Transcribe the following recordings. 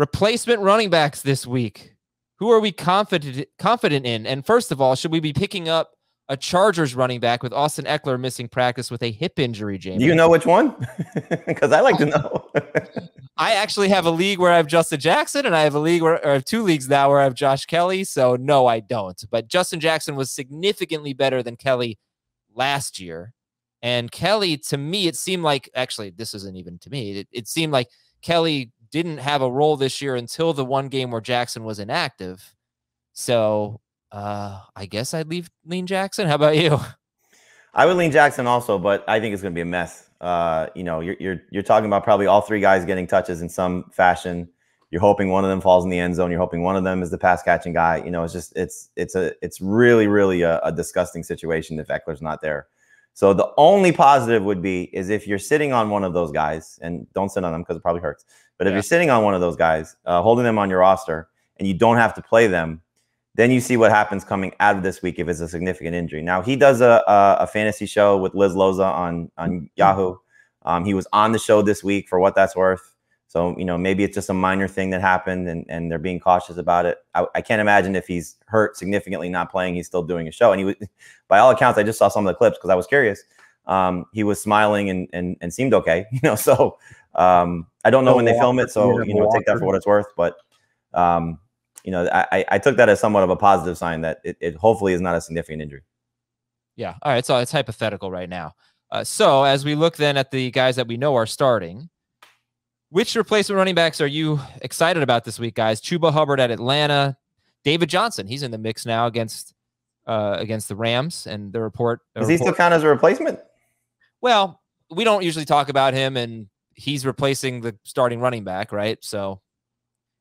Replacement running backs this week. Who are we confident confident in? And first of all, should we be picking up a Chargers running back with Austin Eckler missing practice with a hip injury, James? You know which one? Because I like to know. I actually have a league where I have Justin Jackson, and I have a league where I have two leagues now where I have Josh Kelly. So no, I don't. But Justin Jackson was significantly better than Kelly last year. And Kelly, to me, it seemed like actually this isn't even to me. It, it seemed like Kelly didn't have a role this year until the one game where Jackson was inactive. So uh, I guess I'd leave lean Jackson. How about you? I would lean Jackson also, but I think it's going to be a mess. Uh, you know, you're, you're you're talking about probably all three guys getting touches in some fashion. You're hoping one of them falls in the end zone. You're hoping one of them is the pass catching guy. You know, it's just it's it's a it's really really a, a disgusting situation if Eckler's not there. So the only positive would be is if you're sitting on one of those guys, and don't sit on them because it probably hurts. But if yeah. you're sitting on one of those guys, uh, holding them on your roster, and you don't have to play them, then you see what happens coming out of this week if it's a significant injury. Now he does a a, a fantasy show with Liz Loza on on mm-hmm. Yahoo. Um, he was on the show this week for what that's worth. So you know maybe it's just a minor thing that happened and and they're being cautious about it. I, I can't imagine if he's hurt significantly not playing, he's still doing a show. And he was, by all accounts, I just saw some of the clips because I was curious. Um, he was smiling and and and seemed okay. You know, so um, I don't know when they film it, so you know, take that for what it's worth. But um, you know, I, I took that as somewhat of a positive sign that it, it hopefully is not a significant injury. Yeah. All right. So it's hypothetical right now. Uh, so as we look then at the guys that we know are starting, which replacement running backs are you excited about this week, guys? Chuba Hubbard at Atlanta, David Johnson. He's in the mix now against uh, against the Rams, and the report. The Does report, he still count as a replacement? Well, we don't usually talk about him and he's replacing the starting running back, right? So,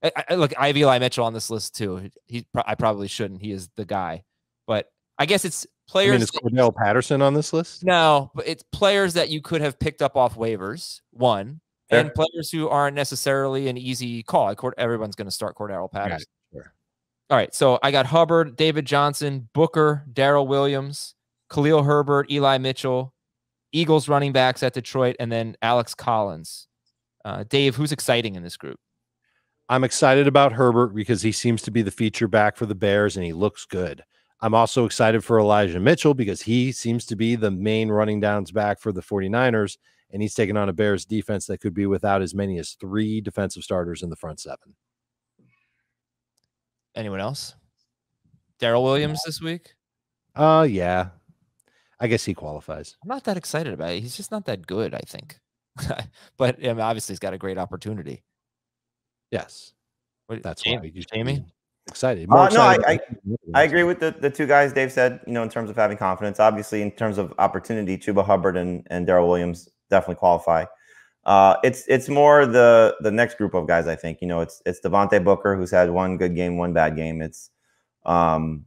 I, I, look, I have Eli Mitchell on this list too. He, I probably shouldn't. He is the guy, but I guess it's players. I mean, is Cordell Patterson on this list? No, but it's players that you could have picked up off waivers. One. Fair. And players who aren't necessarily an easy call. Everyone's going to start Cordell Patterson. All right. So I got Hubbard, David Johnson, Booker, Daryl Williams, Khalil Herbert, Eli Mitchell, Eagles running backs at Detroit, and then Alex Collins. Uh, Dave, who's exciting in this group? I'm excited about Herbert because he seems to be the feature back for the Bears and he looks good. I'm also excited for Elijah Mitchell because he seems to be the main running downs back for the 49ers and he's taking on a Bears defense that could be without as many as three defensive starters in the front seven. Anyone else? Daryl Williams this week? Uh yeah. I guess he qualifies. I'm not that excited about it. He's just not that good, I think. but I mean, obviously, he's got a great opportunity. Yes, that's Jamie, why Jamie excited. Uh, excited no, I, I, I, agree with the, the two guys Dave said. You know, in terms of having confidence, obviously, in terms of opportunity, Chuba Hubbard and and Daryl Williams definitely qualify. Uh, it's it's more the the next group of guys. I think you know it's it's Devontae Booker who's had one good game, one bad game. It's um,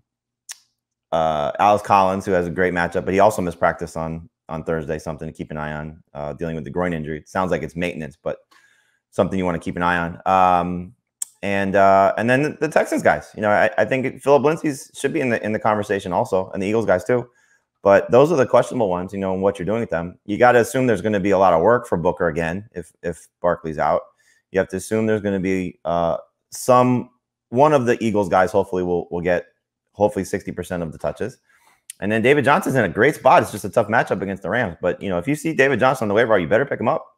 uh, Alice Collins, who has a great matchup, but he also missed practice on on Thursday. Something to keep an eye on. Uh, dealing with the groin injury. It sounds like it's maintenance, but something you want to keep an eye on. Um, and uh, and then the Texans guys. You know, I, I think Philip Lindsay's should be in the in the conversation also, and the Eagles guys too. But those are the questionable ones. You know, and what you're doing with them. You got to assume there's going to be a lot of work for Booker again if if Barkley's out. You have to assume there's going to be uh, some one of the Eagles guys. Hopefully, will will get hopefully 60% of the touches. And then David Johnson's in a great spot. It's just a tough matchup against the Rams. But you know, if you see David Johnson on the waiver wire, you better pick him up.